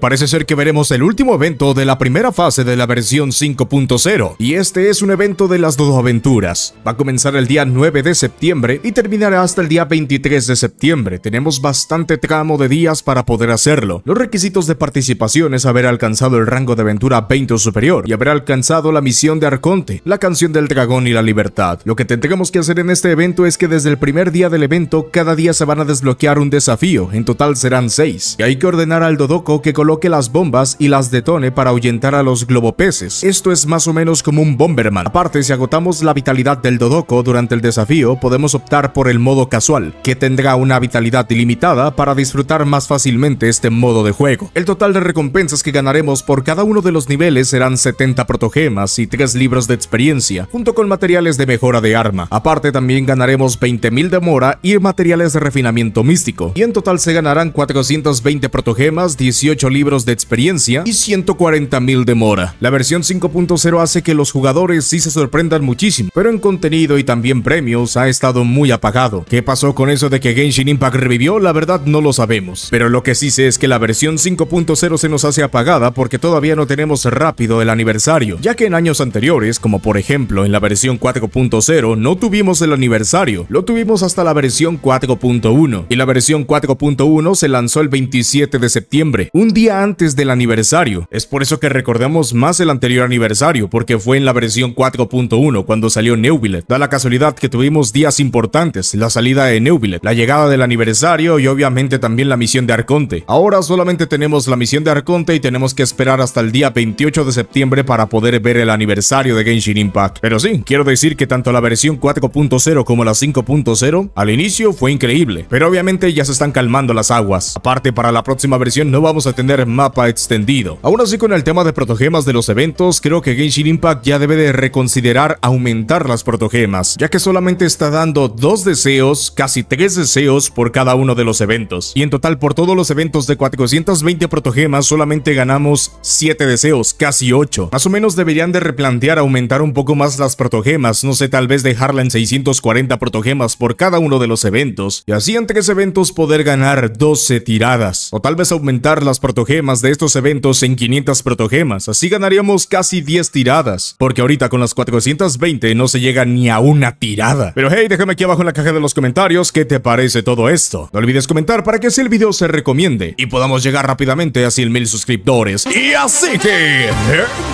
parece ser que veremos el último evento de la primera fase de la versión 5.0, y este es un evento de las dos aventuras. Va a comenzar el día 9 de septiembre y terminará hasta el día 23 de septiembre. Tenemos bastante tramo de días para poder hacerlo. Los requisitos de participación es haber alcanzado el rango de aventura 20 o superior y haber alcanzado la misión de Arconte, la canción del dragón y la libertad. Lo que tendremos que hacer en este evento es que desde el primer día del evento, cada día se van a desbloquear un desafío, en total serán 6, y hay que ordenar al Dodoco que coloque las bombas y las detone para ahuyentar a los globopeces. Esto es más o menos como un Bomberman. Aparte, si agotamos la vitalidad del Dodoco durante el desafío, podemos optar por el modo casual, que tendrá una vitalidad ilimitada para disfrutar más fácilmente este modo de juego. El total de recompensas que ganaremos por cada uno de los niveles serán 70 protogemas y 3 libros de experiencia, junto con materiales de mejora de arma. Aparte también ganaremos 20.000 de mora y materiales de refinamiento místico. Y en total se ganarán 420 protogemas, 18 libros de experiencia y 140.000 de mora. La versión 5.0 hace que los jugadores sí se sorprendan muchísimo, pero en contenido y también premios ha estado muy apagado. ¿Qué pasó con eso de que Genshin Impact revivió? La verdad no lo sabemos. Pero lo que sí sé es que la versión 5.0 se nos hace apagada porque todavía no tenemos rápido el aniversario, ya que en años anteriores, como por ejemplo en la versión 4.0, no tuvimos el aniversario, lo tuvimos hasta la versión 4.1, y la versión 4.1 se lanzó el 27 de septiembre un día antes del aniversario. Es por eso que recordamos más el anterior aniversario, porque fue en la versión 4.1 cuando salió Neuvillet. Da la casualidad que tuvimos días importantes, la salida de Neuvillet, la llegada del aniversario y obviamente también la misión de Arconte. Ahora solamente tenemos la misión de Arconte y tenemos que esperar hasta el día 28 de septiembre para poder ver el aniversario de Genshin Impact. Pero sí, quiero decir que tanto la versión 4.0 como la 5.0 al inicio fue increíble, pero obviamente ya se están calmando las aguas. Aparte, para la próxima versión no vamos a tener mapa extendido. Aún así con el tema de protogemas de los eventos, creo que Genshin Impact ya debe de reconsiderar aumentar las protogemas, ya que solamente está dando dos deseos, casi tres deseos por cada uno de los eventos. Y en total por todos los eventos de 420 protogemas solamente ganamos 7 deseos, casi 8. Más o menos deberían de replantear aumentar un poco más las protogemas, no sé, tal vez dejarla en 640 protogemas por cada uno de los eventos, y así en tres eventos poder ganar 12 tiradas, o tal vez aumentar protogemas de estos eventos en 500 protogemas, así ganaríamos casi 10 tiradas, porque ahorita con las 420 no se llega ni a una tirada. Pero hey, déjame aquí abajo en la caja de los comentarios qué te parece todo esto. No olvides comentar para que si el video se recomiende y podamos llegar rápidamente a 100 mil suscriptores. Y así que...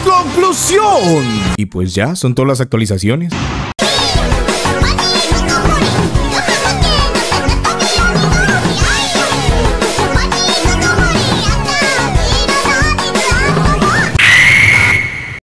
conclusión! Y pues ya, son todas las actualizaciones.